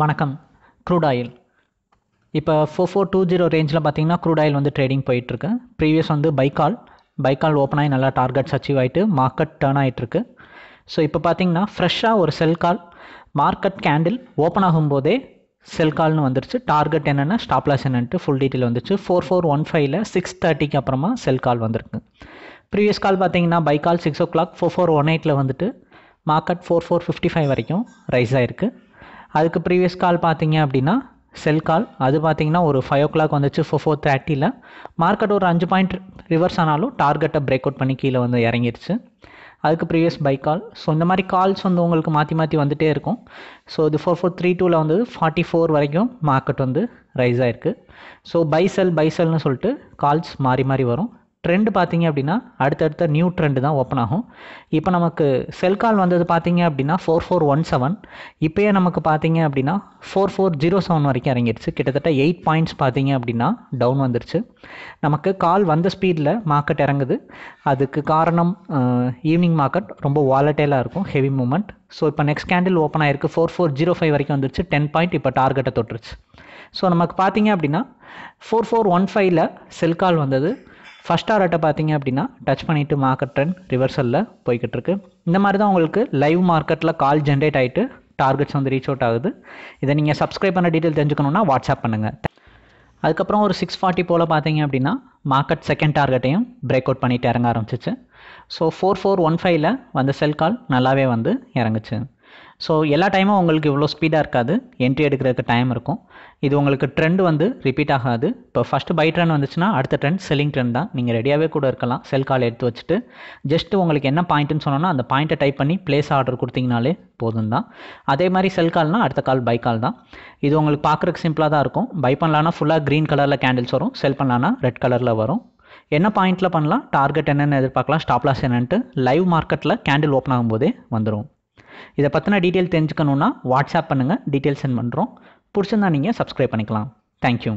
வணக்கம் crude oil இப்போ four four two zero ரேஞ்சில் பார்த்தீங்கன்னா க்ரூட் ஆயில் வந்து ட்ரேடிங் போயிட்டுருக்கு ப்ரீவியஸ் வந்து பைக்கால் பைக்கால் ஓப்பன் ஆகி நல்லா டார்கெட்ஸ் அச்சீவ் ஆகிட்டு மார்க்கெட் டேர்ன் ஆகிட்டுருக்கு ஸோ இப்போ பார்த்தீங்கன்னா ஃப்ரெஷ்ஷாக ஒரு sell call market candle open ஆகும்போதே செல் கால்னு வந்துருச்சு டார்கெட் என்னென்னா ஸ்டாப் லாஸ் ஃபுல் டீட்டெயில் வந்துச்சு ஃபோர் ஃபோர் ஒன் ஃபைவ்ல சிக்ஸ் தேர்ட்டிக்கு அப்புறமா செல் கால் வந்திருக்கு ப்ரீவியஸ் கால் பார்த்தீங்கன்னா buy call six o'clock four four one எயிட்டில் வந்துட்டு market four four fifty five வரைக்கும் ரைஸ் ஆகிருக்கு அதுக்கு ப்ரீவியஸ் கால் பார்த்தீங்க அப்படின்னா செல் கால் அது பார்த்தீங்கன்னா ஒரு ஃபைவ் ஓ கிளாக் வந்துச்சு ஃபோர் ஃபோர் தேர்ட்டியில் மார்க்கெட் ஒரு அஞ்சு பாயிண்ட் ரிவர்ஸ் ஆனாலும் டார்கெட்டை பிரேக் அவுட் பண்ணி கீழே வந்து இறங்கிருச்சு அதுக்கு ப்ரீவியஸ் பை கால் ஸோ இந்த மாதிரி கால்ஸ் வந்து உங்களுக்கு மாற்றி மாற்றி வந்துகிட்டே இருக்கும் ஸோ இது ஃபோர் ஃபோர் த்ரீ டூவில் வந்து ஃபார்ட்டி ஃபோர் வரைக்கும் மார்க்கெட் வந்து ரைஸ் ஆகிருக்கு ஸோ பை செல் பை செல்னு சொல்லிட்டு கால்ஸ் மாறி மாறி வரும் ட்ரெண்ட் பார்த்தீங்க அப்படின்னா அடுத்தடுத்த நியூ ட்ரெண்டு தான் ஓப்பன் ஆகும் இப்போ நமக்கு செல் கால் வந்தது பார்த்தீங்க அப்படின்னா ஃபோர் ஃபோர் ஒன் செவன் இப்போயே நமக்கு பார்த்தீங்க அப்படின்னா ஃபோர் ஃபோர் ஜீரோ செவன் வரைக்கும் இறங்கிடுச்சு கிட்டத்தட்ட எயிட் பாயிண்ட்ஸ் பார்த்தீங்க அப்படின்னா டவுன் வந்துருச்சு நமக்கு கால் வந்த ஸ்பீடில் மார்க்கெட் இறங்குது அதுக்கு காரணம் ஈவினிங் மார்க்கெட் ரொம்ப வாலட்டைலாக இருக்கும் ஹெவி மூமெண்ட் ஸோ இப்போ நெக்ஸ்ட் கேண்டில் ஓப்பன் ஆயிருக்கு ஃபோர் ஃபோர் ஜீரோ ஃபைவ் வரைக்கும் வந்துருச்சு டென் பாயிண்ட் இப்போ டார்கெட்டை தொட்டுருச்சு ஸோ நமக்கு பார்த்தீங்க அப்படின்னா ஃபோர் ஃபோர் ஒன் ஃபைவ்ல செல் கால் வந்தது ஃபஸ்ட் ஆர்டர்ட்ட பார்த்தீங்க அப்படின்னா டச் பண்ணிவிட்டு மார்க்கெட் ட்ரெண்ட் ரிவர்சலில் போய்கிட்டு இருக்கு இந்த மாதிரி தான் உங்களுக்கு லைவ் மார்க்கெட்டில் கால் ஜென்ரேட் ஆகிட்டு டார்கெட்ஸ் வந்து ரீச் அவுட் ஆகுது இதை நீங்கள் சப்ஸ்கிரைப் பண்ண டீட்டெயில் தெரிஞ்சுக்கணுன்னா வாட்ஸ்அப் பண்ணுங்கள் அதுக்கப்புறம் ஒரு சிக்ஸ் ஃபார்ட்டி போல் பார்த்தீங்க அப்படின்னா மார்க்கெட் செகண்ட் டார்கெட்டையும் பிரேக் அவுட் பண்ணிட்டு இறங்க ஆரம்பிச்சிச்சு ஸோ ஃபோர் ஃபோர் ஒன் ஃபைவ்ல வந்த செல் கால் நல்லாவே வந்து இறங்குச்சு ஸோ எல்லா டைமும் உங்களுக்கு இவ்வளோ ஸ்பீடாக இருக்காது என்ட்ரி எடுக்கிறதுக்கு டைம் இருக்கும் இது உங்களுக்கு ட்ரெண்ட் வந்து ரிப்பீட் ஆகாது இப்போ ஃபஸ்ட்டு பை ட்ரெண்ட் வந்துச்சுன்னா அடுத்த ட்ரெண்ட் செல்லிங் ட்ரெண்ட் தான் நீங்கள் ரெடியாகவே கூட இருக்கலாம் செல் கால் எடுத்து வச்சுட்டு ஜஸ்ட்டு உங்களுக்கு என்ன பாயிண்ட்டுன்னு சொன்னோன்னா அந்த பாயிண்ட்டை டைப் பண்ணி பிளேஸ் ஆர்டர் கொடுத்தீங்கனாலே போதும் தான் அதே மாதிரி செல் கால்னால் அடுத்த கால் பை கால் தான் இது உங்களுக்கு பார்க்குறதுக்கு சிம்பிளாக தான் இருக்கும் பை பண்ணலான்னா ஃபுல்லாக க்ரீன் கலரில் கேண்டில்ஸ் வரும் செல் பண்ணலான்னா ரெட் கலரில் வரும் என்ன பாயிண்ட்டில் பண்ணலாம் டார்கெட் என்னென்னு எதிர்பார்க்கலாம் ஸ்டாப்லாஸ் என்னென்ட்டு லைவ் மார்க்கெட்டில் கேண்டில் ஓப்பன் ஆகும்போதே வந்துடும் இதை பற்றின டீட்டெயில் தெரிஞ்சுக்கணுன்னா வாட்ஸ்அப் பண்ணுங்கள் டீட்டெயில் சென்ட் பண்ணுறோம் பிடிச்சிருந்தா நீங்கள் சப்ஸ்கிரைப் பண்ணிக்கலாம் தேங்க்யூ